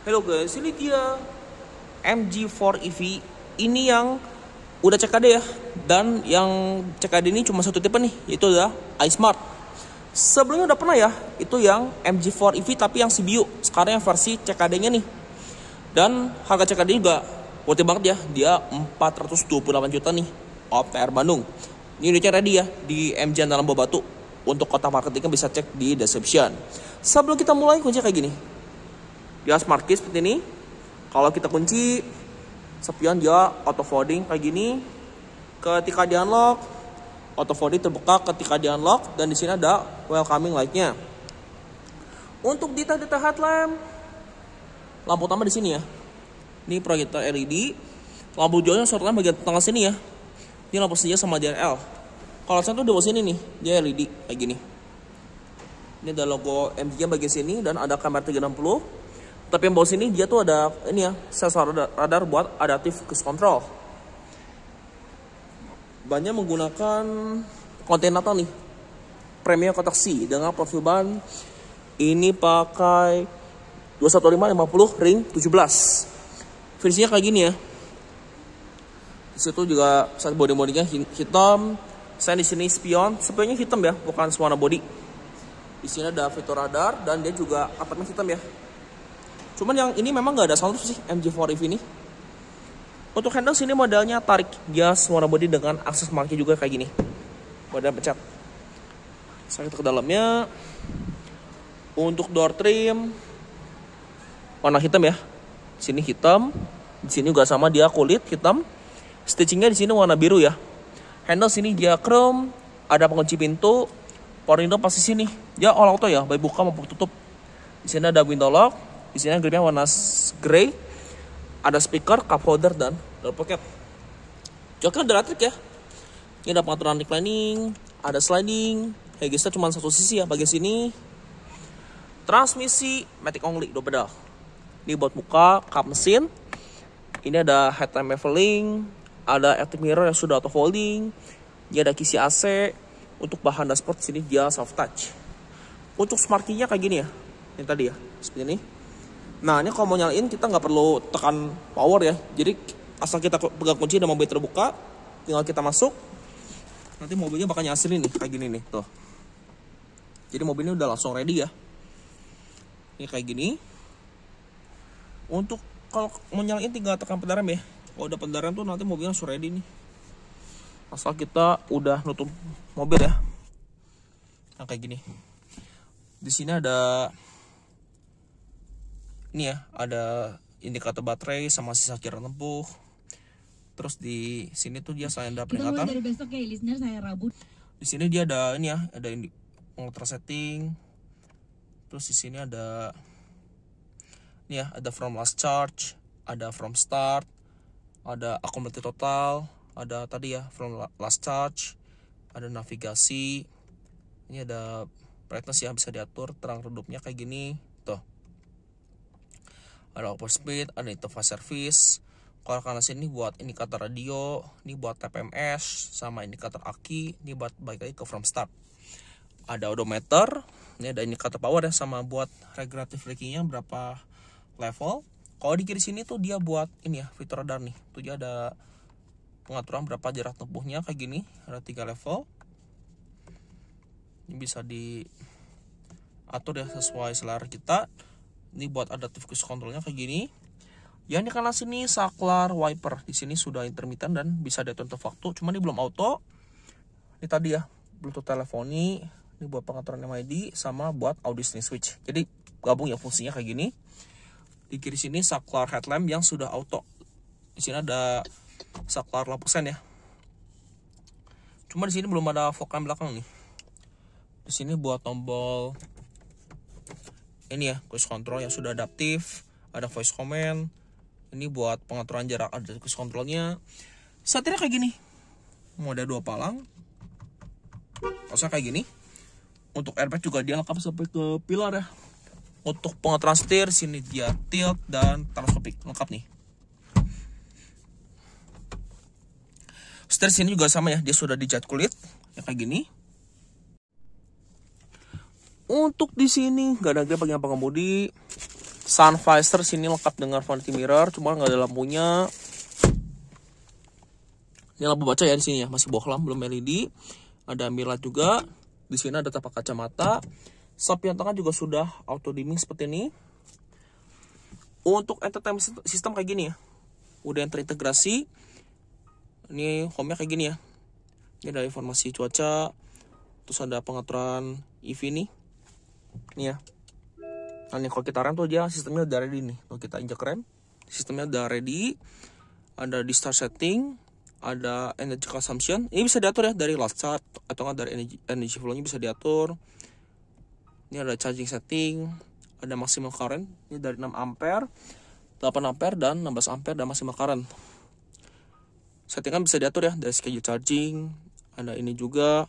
Hello guys, ini dia MG4 EV. Ini yang udah CKD ya. Dan yang CKD ini cuma satu tipe nih, itu adalah iSmart. Sebelumnya udah pernah ya, itu yang MG4 EV tapi yang CBU. Sekarang yang versi CKD-nya nih. Dan harga CKD juga worth banget ya. Dia 428 juta nih, OPR Bandung. Ini unitnya ready ya di MG dalam Batu. Untuk kota marketingnya bisa cek di description. Sebelum kita mulai kunci kayak gini dia smart key seperti ini kalau kita kunci spion dia auto folding kayak gini ketika di unlock auto folding terbuka ketika di unlock dan di sini ada welcoming nya untuk detail-detail headlamp lampu utama di sini ya ini proyektor LED lampu jualnya sorotan bagian tengah sini ya ini lampu senja sama DNL kalau saya tuh di bawah sini nih dia LED kayak gini ini ada logo MG bagian sini dan ada kamera 360 tapi yang bawah sini dia tuh ada ini ya sensor radar buat adaptive cruise control. Bannya menggunakan kontainer nih. Premium kotak C dengan profil ban ini pakai 21550 ring 17. Finishnya kayak gini ya. Di situ juga saat body bodinya hitam. Saya di sini spion, spionnya hitam ya, bukan semua body. Di sini ada fitur radar dan dia juga apartemen hitam ya. Cuman yang ini memang nggak ada soundproof sih MG4 EV ini. Untuk handle sini modalnya tarik gas warna body dengan akses maki juga kayak gini. Badan pecat. Saya ke dalamnya. Untuk door trim warna hitam ya. Sini hitam, di sini juga sama dia kulit hitam. Stitchingnya di sini warna biru ya. Handle sini dia chrome, ada pengunci pintu, power window pasti sini. ya all auto ya, baik buka maupun tutup. Di sini ada window lock, di sini gripnya warna grey. Ada speaker, cup holder dan double pocket. Joknya ada elektrik ya. Ini ada pengaturan reclining, ada sliding. Hegisnya cuma satu sisi ya bagian sini. Transmisi matic only dua pedal. Ini buat buka cup mesin. Ini ada headlamp leveling, ada active mirror yang sudah auto folding. ini ada kisi AC. Untuk bahan dashboard sini dia soft touch. Untuk smart key-nya kayak gini ya. Ini tadi ya, seperti ini. Nah ini kalau mau nyalain kita nggak perlu tekan power ya. Jadi asal kita pegang kunci dan mobil terbuka, tinggal kita masuk. Nanti mobilnya bakal nyasar ini kayak gini nih tuh. Jadi mobilnya udah langsung ready ya. Ini kayak gini. Untuk kalau mau nyalain tinggal tekan pedaran ya. Kalau udah pedaran tuh nanti mobilnya langsung ready nih. Asal kita udah nutup mobil ya. Nah kayak gini. Di sini ada ini ya ada indikator baterai sama sisa jarak tempuh terus di sini tuh dia saya ada peringatan dari besok ya listener saya Rabu. di sini dia ada ini ya ada ini pengutar setting terus di sini ada ini ya ada from last charge ada from start ada akumulasi total ada tadi ya from last charge ada navigasi ini ada brightness ya bisa diatur terang redupnya kayak gini ada over speed, ada interface service. Kalau kanan sini buat indikator radio, ini buat TPMS, sama indikator aki, ini buat baik lagi ke from start. Ada odometer, ini ada indikator power ya, sama buat regulatif leakingnya berapa level. Kalau di kiri sini tuh dia buat ini ya, fitur radar nih. Tuh dia ada pengaturan berapa jarak tempuhnya kayak gini, ada tiga level. Ini bisa diatur ya sesuai selera kita ini buat adaptive cruise controlnya kayak gini yang di kanan sini saklar wiper di sini sudah intermittent dan bisa diatur waktu cuma ini belum auto ini tadi ya bluetooth teleponi ini buat pengaturan MID sama buat audio switch jadi gabung ya fungsinya kayak gini di kiri sini saklar headlamp yang sudah auto di sini ada saklar lampu sen ya cuma di sini belum ada fog belakang nih di sini buat tombol ini ya cruise control yang sudah adaptif ada voice command ini buat pengaturan jarak ada cruise controlnya setirnya kayak gini mau ada dua palang Tosnya kayak gini untuk airbag juga dia lengkap sampai ke pilar ya untuk pengaturan setir sini dia tilt dan teleskopik lengkap nih setir sini juga sama ya dia sudah dicat kulit ya kayak gini untuk di sini nggak ada grip bagian pengemudi sun visor sini lengkap dengan vanity mirror cuma nggak ada lampunya ini lampu baca ya di sini ya masih bohlam belum LED ada mirror juga di sini ada tapak kacamata sapi yang tengah juga sudah auto dimming seperti ini untuk entertainment system kayak gini ya udah yang terintegrasi ini home-nya kayak gini ya ini ada informasi cuaca terus ada pengaturan EV nih nih ya nah nih kalau kita rem tuh dia sistemnya udah ready nih Kalau kita injak rem sistemnya udah ready ada di start setting ada energy consumption ini bisa diatur ya dari last chart atau nggak dari energy, energy flow-nya bisa diatur ini ada charging setting ada maksimal current ini dari 6 ampere 8 ampere dan 16 ampere dan maksimal current settingan bisa diatur ya dari schedule charging ada ini juga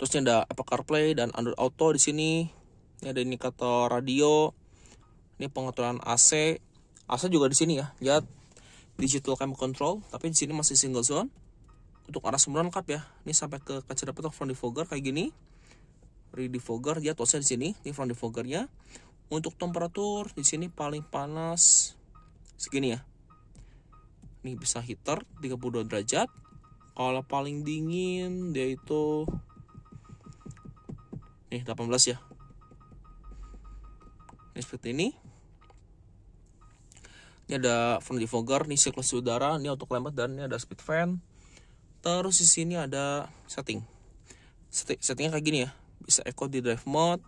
terus ini ada Apple CarPlay dan Android Auto di sini ini ada indikator radio ini pengaturan AC AC juga di sini ya lihat digital climate control tapi di sini masih single zone untuk arah semburan lengkap ya ini sampai ke kaca depan atau front defogger kayak gini rear defogger dia tosnya di sini ini front defoggernya untuk temperatur di sini paling panas segini ya ini bisa heater 32 derajat kalau paling dingin dia itu nih eh, 18 ya ini seperti ini ini ada front defogger, ini sirkulasi udara, ini auto climate dan ini ada speed fan. Terus di sini ada setting. Settingnya kayak gini ya. Bisa eco di drive mode.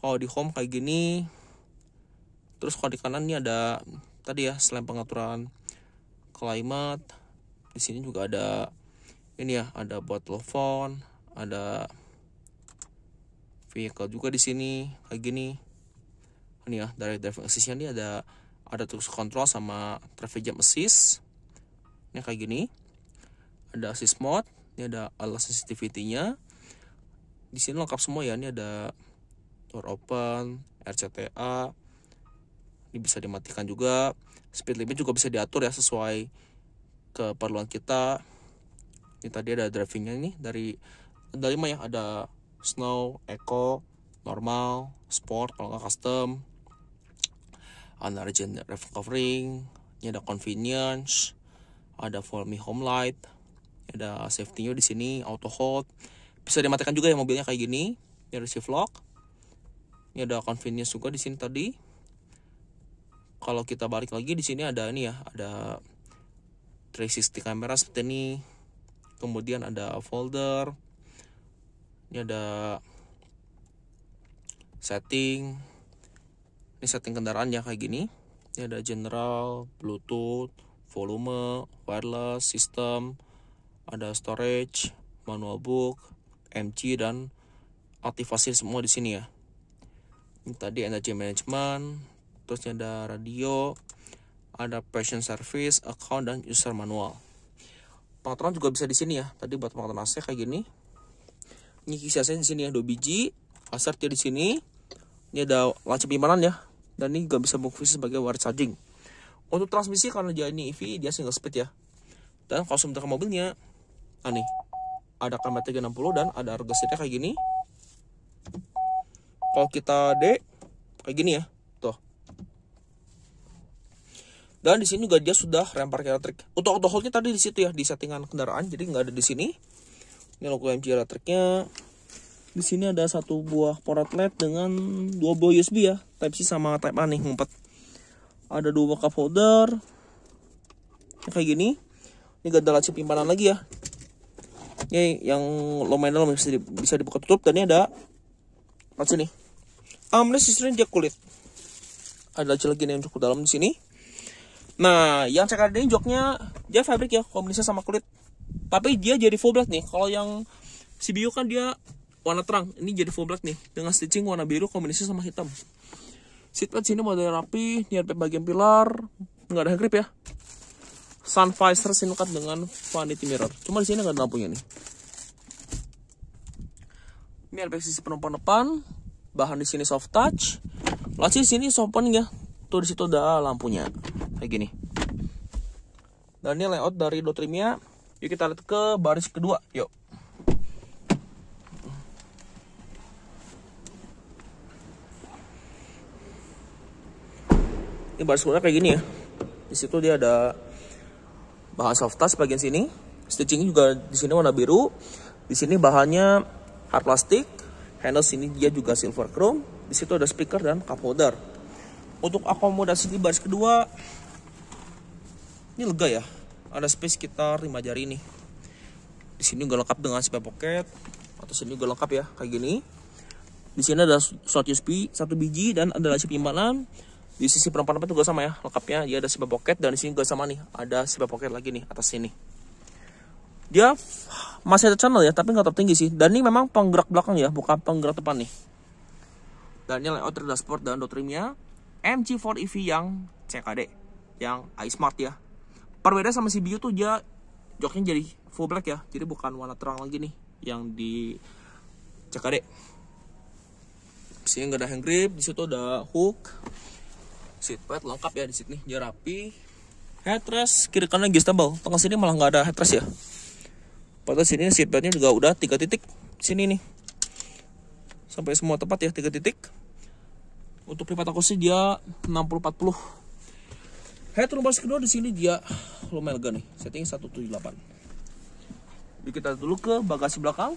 Kalau di home kayak gini. Terus kalau di kanan ini ada tadi ya selain pengaturan climate. Di sini juga ada ini ya, ada buat telepon, ada vehicle juga di sini kayak gini ini ya dari driving assistnya ini ada ada terus kontrol sama traffic jam assist ini kayak gini ada assist mode ini ada alat sensitivity-nya di sini lengkap semua ya ini ada door open RCTA ini bisa dimatikan juga speed limit juga bisa diatur ya sesuai keperluan kita ini tadi ada drivingnya ini dari ada lima ya ada snow, eco, normal, sport, kalau nggak custom, ada roof covering, ini ada convenience, ada for me home light, ada safety nya di sini, auto hold, bisa dimatikan juga ya mobilnya kayak gini, ini ada shift lock, ini ada convenience juga di sini tadi. Kalau kita balik lagi di sini ada ini ya, ada 360 kamera seperti ini, kemudian ada folder, ini ada setting ini setting kendaraan yang kayak gini ini ada general bluetooth volume wireless system ada storage manual book mc dan aktivasi semua di sini ya ini tadi energy management terusnya ada radio ada passion service account dan user manual pengaturan juga bisa di sini ya tadi buat pengaturan AC kayak gini ini saya di sini ya dua biji assert ya di sini ini ada lancip imanan ya dan ini gak bisa berfungsi sebagai wire charging untuk transmisi karena dia ini EV dia single speed ya dan kalau ke mobilnya nah ada kamera 360 dan ada harga kayak gini kalau kita D kayak gini ya tuh dan di sini juga dia sudah rem parkir elektrik untuk auto holdnya tadi di situ ya di settingan kendaraan jadi nggak ada di sini ini logo MG Electric-nya. Di sini ada satu buah port LED dengan dua buah USB ya, Type C sama Type A nih ngumpet. Ada dua cup holder. kayak gini. Ini gak ada laci penyimpanan lagi ya. Ini yang lumayan dalam bisa, bisa dibuka tutup dan ini ada laci nih. Amnes ah, sisirin dia kulit. Ada laci lagi nih yang cukup dalam di sini. Nah, yang cekat ini joknya dia fabric ya, kombinasi sama kulit tapi dia jadi full black nih kalau yang si bio kan dia warna terang ini jadi full black nih dengan stitching warna biru kombinasi sama hitam seatpad sini model rapi nyerpe bagian pilar nggak ada grip ya sun visor singkat dengan vanity mirror cuma di sini nggak ada lampunya nih ini ada sisi penumpang depan bahan di sini soft touch laci di sini sopan ya tuh di situ ada lampunya kayak gini dan ini layout dari Dotrimia Yuk kita lihat ke baris kedua, yuk. Ini baris kedua kayak gini ya. Di situ dia ada bahan soft touch bagian sini. Stitching juga di sini warna biru. Di sini bahannya hard plastik. Handle sini dia juga silver chrome. Di situ ada speaker dan cup holder. Untuk akomodasi di baris kedua, ini lega ya ada space sekitar 5 jari ini. di sini juga lengkap dengan spare pocket atau sini gue lengkap ya kayak gini di sini ada slot USB satu biji dan ada laci penyimpanan di sisi perempat-perempat juga sama ya lengkapnya dia ada spare pocket dan di sini juga sama nih ada spare pocket lagi nih atas sini dia masih ada channel ya tapi nggak tertinggi sih dan ini memang penggerak belakang ya bukan penggerak depan nih dan ini layout dashboard dan dotrimnya MG4 EV yang CKD yang iSmart ya Perbedaan sama si Biu tuh dia joknya jadi full black ya. Jadi bukan warna terang lagi nih yang di CKD. Sini nggak ada hand grip, di situ ada hook, seat pad lengkap ya di sini, dia rapi. Headrest kiri kanan adjustable. Tengah sini malah nggak ada headrest ya. pada sini seat padnya juga udah tiga titik sini nih. Sampai semua tempat ya tiga titik. Untuk privat aku sih dia 60 40 Head toolbars kedua di sini dia lumayan lega nih, setting 178. Jadi kita dulu ke bagasi belakang.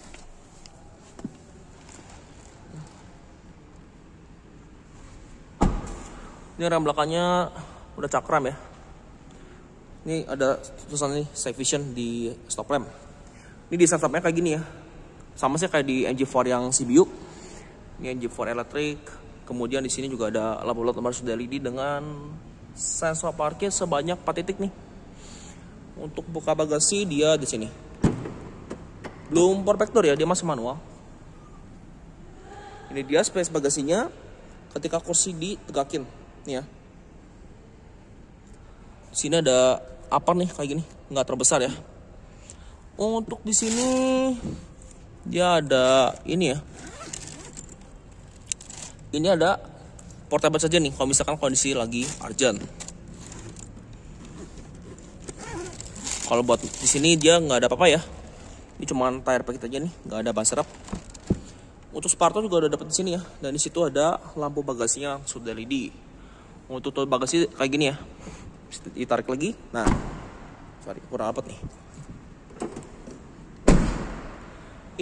Ini rem belakangnya udah cakram ya. Ini ada tulisan nih safe vision di stop lamp. Ini di setupnya kayak gini ya. Sama sih kayak di MG4 yang CBU. Ini MG4 elektrik. Kemudian di sini juga ada lampu LED sudah LED dengan sensor parkir sebanyak 4 titik nih. Untuk buka bagasi dia di sini. Belum perfector ya, dia masih manual. Ini dia space bagasinya ketika kursi ditegakin. Nih ya. Di sini ada apa nih kayak gini, nggak terbesar ya. Untuk di sini dia ada ini ya. Ini ada portable saja nih kalau misalkan kondisi lagi urgent kalau buat di sini dia nggak ada apa-apa ya ini cuma tire pakai aja nih nggak ada ban serep untuk Sparto juga udah dapat di sini ya dan di situ ada lampu bagasinya sudah LED untuk tutup bagasi kayak gini ya ditarik lagi nah sorry kurang apa nih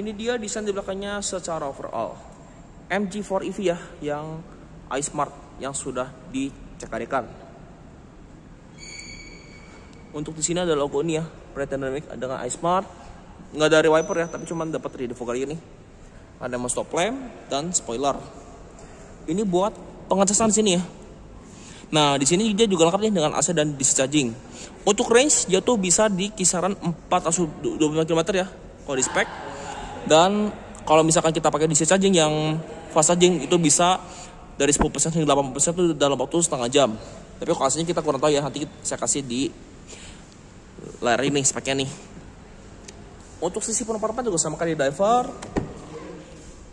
ini dia desain di belakangnya secara overall MG4 EV ya yang iSmart yang sudah dicekarikan. Untuk di sini ada logo ini ya, Pretender Mic dengan iSmart. Nggak dari wiper ya, tapi cuma dapat dari defogger ini. Ada mas stop lamp dan spoiler. Ini buat pengecasan sini ya. Nah, di sini dia juga lengkap nih dengan AC dan discharging. Untuk range jatuh bisa di kisaran 4 atau 25 km ya, kalau di spek. Dan kalau misalkan kita pakai DC charging yang fast charging itu bisa dari 10% hingga 80% itu dalam waktu setengah jam. Tapi lokasinya kita kurang tahu ya, nanti saya kasih di eh, layar ini speknya nih. Untuk sisi penumpang juga sama kayak di diver.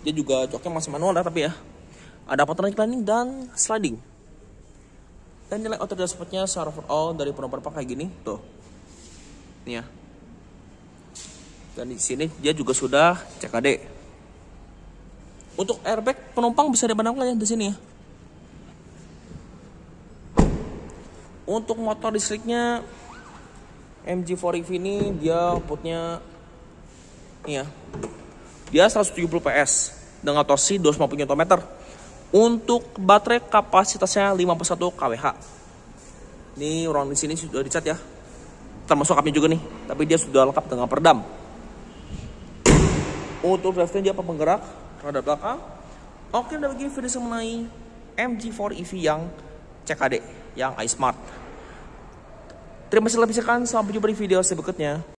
Dia juga coknya masih manual ya, tapi ya. Ada pattern inclining dan sliding. Dan nilai auto dashboardnya secara overall dari penumpang kayak gini, tuh. Nih ya. Dan di sini dia juga sudah CKD untuk airbag penumpang bisa dipadamkan ya di sini ya. Untuk motor listriknya MG4 EV ini dia outputnya iya. Dia 170 PS dengan torsi 250 Nm. Untuk baterai kapasitasnya 51 kWh. Ini ruang di sini sudah dicat ya. Termasuk kapnya juga nih, tapi dia sudah lengkap dengan perdam. Untuk drive dia apa penggerak? roda belakang. Oke, udah begini video mengenai MG4 EV yang CKD, yang iSmart. Terima kasih telah menyaksikan, sampai jumpa di video berikutnya.